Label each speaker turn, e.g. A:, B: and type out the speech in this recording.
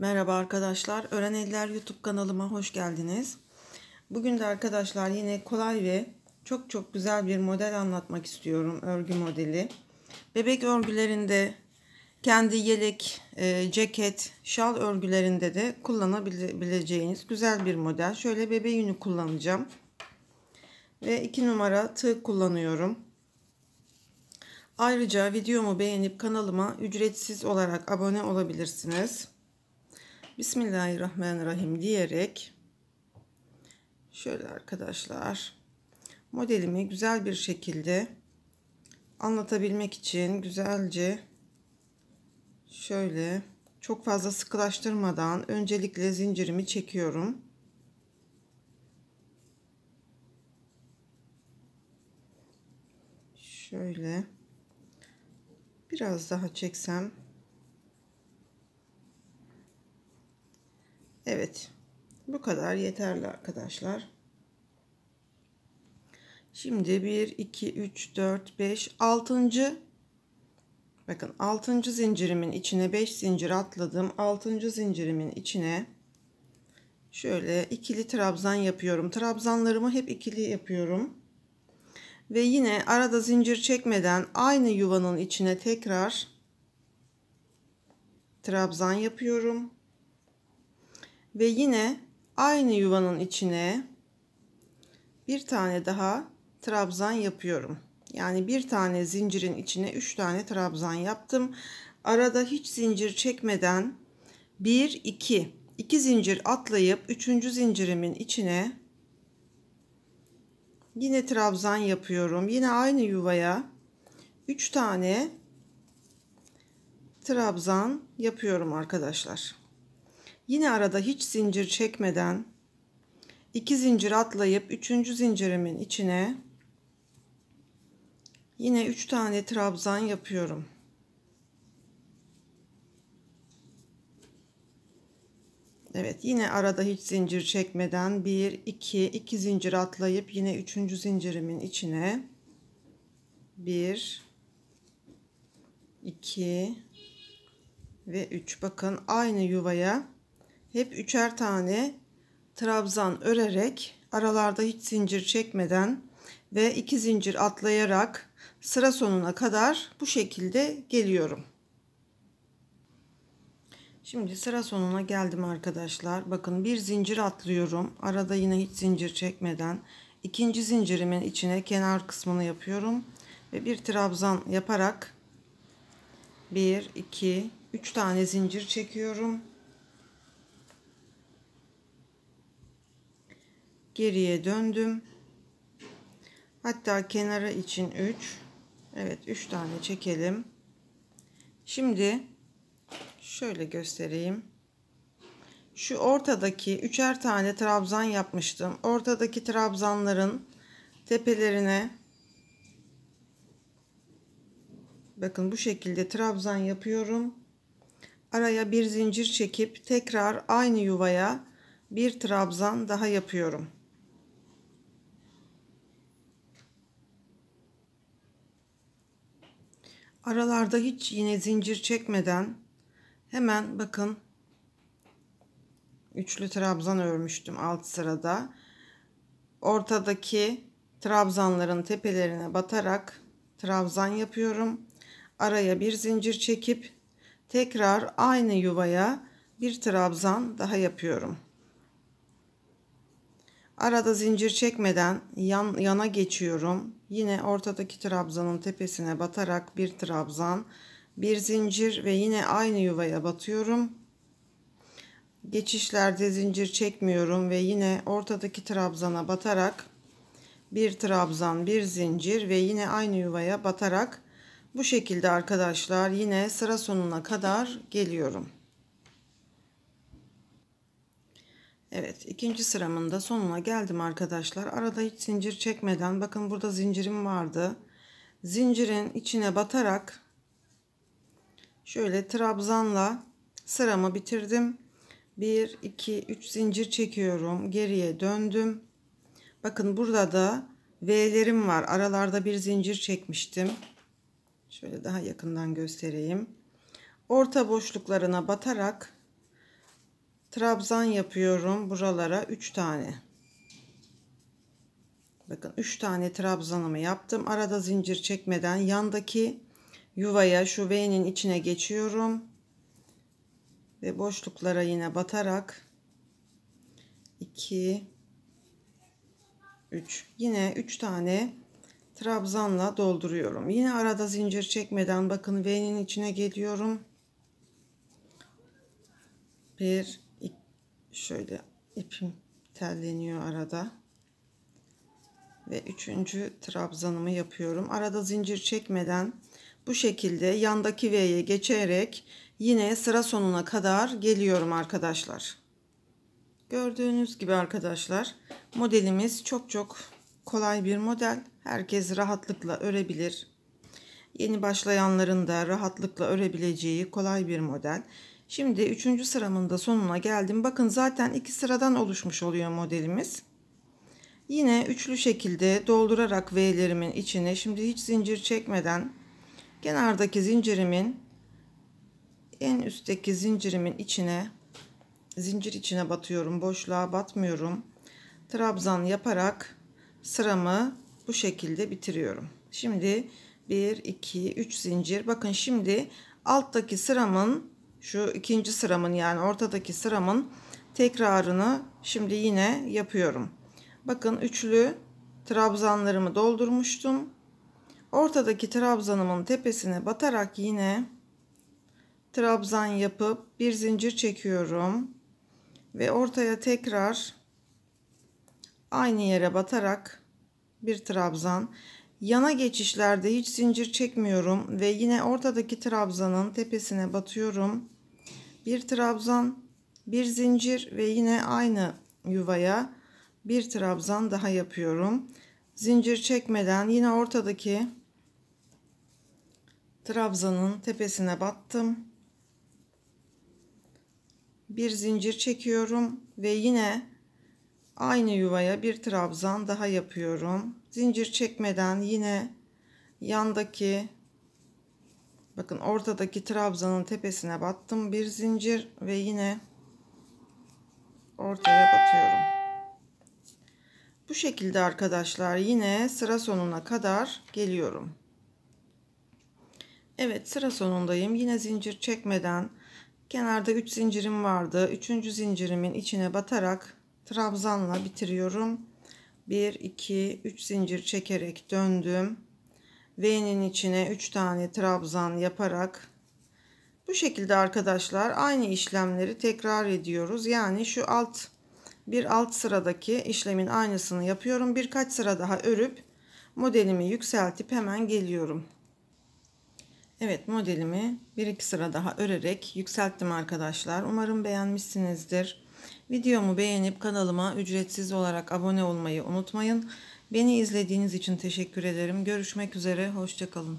A: Merhaba arkadaşlar. Öğrenediler YouTube kanalıma hoş geldiniz. Bugün de arkadaşlar yine kolay ve çok çok güzel bir model anlatmak istiyorum. Örgü modeli. Bebek örgülerinde kendi yelek, e, ceket, şal örgülerinde de kullanabileceğiniz güzel bir model. Şöyle bebe yünü kullanacağım. Ve 2 numara tığ kullanıyorum. Ayrıca videomu beğenip kanalıma ücretsiz olarak abone olabilirsiniz. Bismillahirrahmanirrahim diyerek şöyle arkadaşlar modelimi güzel bir şekilde anlatabilmek için güzelce şöyle çok fazla sıkılaştırmadan öncelikle zincirimi çekiyorum. Şöyle biraz daha çeksem Evet. Bu kadar yeterli arkadaşlar. Şimdi 1, 2, 3, 4, 5, 6. Bakın 6. zincirimin içine 5 zincir atladım. 6. zincirimin içine şöyle ikili trabzan yapıyorum. Trabzanlarımı hep ikili yapıyorum. Ve yine arada zincir çekmeden aynı yuvanın içine tekrar trabzan yapıyorum ve yine aynı yuvanın içine bir tane daha trabzan yapıyorum. Yani bir tane zincirin içine üç tane trabzan yaptım. Arada hiç zincir çekmeden bir iki iki zincir atlayıp üçüncü zincirimin içine yine trabzan yapıyorum. Yine aynı yuvaya üç tane trabzan yapıyorum arkadaşlar. Yine arada hiç zincir çekmeden iki zincir atlayıp üçüncü zincirimin içine yine üç tane trabzan yapıyorum. Evet yine arada hiç zincir çekmeden 1 2 2 zincir atlayıp yine 3. zincirimin içine 1 2 ve 3 bakın aynı yuvaya hep üçer tane trabzan örerek aralarda hiç zincir çekmeden ve iki zincir atlayarak sıra sonuna kadar bu şekilde geliyorum. Şimdi sıra sonuna geldim arkadaşlar. Bakın bir zincir atlıyorum. Arada yine hiç zincir çekmeden ikinci zincirimin içine kenar kısmını yapıyorum ve bir trabzan yaparak 1 2 3 tane zincir çekiyorum. geriye döndüm. Hatta kenara için 3. Evet 3 tane çekelim. Şimdi şöyle göstereyim. Şu ortadaki üçer tane trabzan yapmıştım. Ortadaki trabzanların tepelerine bakın bu şekilde trabzan yapıyorum. Araya bir zincir çekip tekrar aynı yuvaya bir trabzan daha yapıyorum. Aralarda hiç yine zincir çekmeden hemen bakın üçlü trabzan örmüştüm alt sırada. Ortadaki trabzanların tepelerine batarak trabzan yapıyorum. Araya bir zincir çekip tekrar aynı yuvaya bir trabzan daha yapıyorum. Arada zincir çekmeden yan, yana geçiyorum. Yine ortadaki trabzanın tepesine batarak bir trabzan, bir zincir ve yine aynı yuvaya batıyorum. Geçişlerde zincir çekmiyorum ve yine ortadaki trabzana batarak bir trabzan, bir zincir ve yine aynı yuvaya batarak bu şekilde arkadaşlar yine sıra sonuna kadar geliyorum. Evet ikinci sıramın da sonuna geldim arkadaşlar. Arada hiç zincir çekmeden bakın burada zincirim vardı. Zincirin içine batarak şöyle trabzanla sıramı bitirdim. 1, 2, 3 zincir çekiyorum. Geriye döndüm. Bakın burada da V'lerim var. Aralarda bir zincir çekmiştim. Şöyle daha yakından göstereyim. Orta boşluklarına batarak trabzan yapıyorum buralara 3 tane. Bakın 3 tane trabzanımı yaptım. Arada zincir çekmeden yandaki yuvaya şu V'nin içine geçiyorum. Ve boşluklara yine batarak 2 3 yine 3 tane trabzanla dolduruyorum. Yine arada zincir çekmeden bakın V'nin içine geliyorum. 1 Şöyle ipim telleniyor arada. Ve üçüncü trabzanımı yapıyorum. Arada zincir çekmeden bu şekilde yandaki V'ye geçerek yine sıra sonuna kadar geliyorum arkadaşlar. Gördüğünüz gibi arkadaşlar modelimiz çok çok kolay bir model. Herkes rahatlıkla örebilir. Yeni başlayanların da rahatlıkla örebileceği kolay bir model. Şimdi üçüncü sıramın da sonuna geldim. Bakın zaten iki sıradan oluşmuş oluyor modelimiz. Yine üçlü şekilde doldurarak V'lerimin içine şimdi hiç zincir çekmeden kenardaki zincirimin en üstteki zincirimin içine zincir içine batıyorum. Boşluğa batmıyorum. Trabzan yaparak sıramı bu şekilde bitiriyorum. Şimdi 1 2 3 zincir. Bakın şimdi alttaki sıramın şu ikinci sıramın yani ortadaki sıramın tekrarını şimdi yine yapıyorum. Bakın üçlü trabzanlarımı doldurmuştum. Ortadaki trabzanımın tepesine batarak yine trabzan yapıp bir zincir çekiyorum ve ortaya tekrar aynı yere batarak bir trabzan Yana geçişlerde hiç zincir çekmiyorum ve yine ortadaki trabzanın tepesine batıyorum. Bir trabzan, bir zincir ve yine aynı yuvaya bir trabzan daha yapıyorum. Zincir çekmeden yine ortadaki trabzanın tepesine battım. Bir zincir çekiyorum ve yine aynı yuvaya bir trabzan daha yapıyorum zincir çekmeden yine yandaki bakın ortadaki trabzanın tepesine battım bir zincir ve yine ortaya batıyorum bu şekilde arkadaşlar yine sıra sonuna kadar geliyorum Evet sıra sonundayım yine zincir çekmeden kenarda 3 zincirim vardı 3. zincirimin içine batarak trabzanla bitiriyorum. 1 2 3 zincir çekerek döndüm. V'nin içine 3 tane trabzan yaparak bu şekilde arkadaşlar aynı işlemleri tekrar ediyoruz. Yani şu alt bir alt sıradaki işlemin aynısını yapıyorum. Birkaç sıra daha örüp modelimi yükseltip hemen geliyorum. Evet modelimi bir iki sıra daha örerek yükselttim arkadaşlar. Umarım beğenmişsinizdir. Videomu beğenip kanalıma ücretsiz olarak abone olmayı unutmayın. Beni izlediğiniz için teşekkür ederim. Görüşmek üzere, hoşçakalın.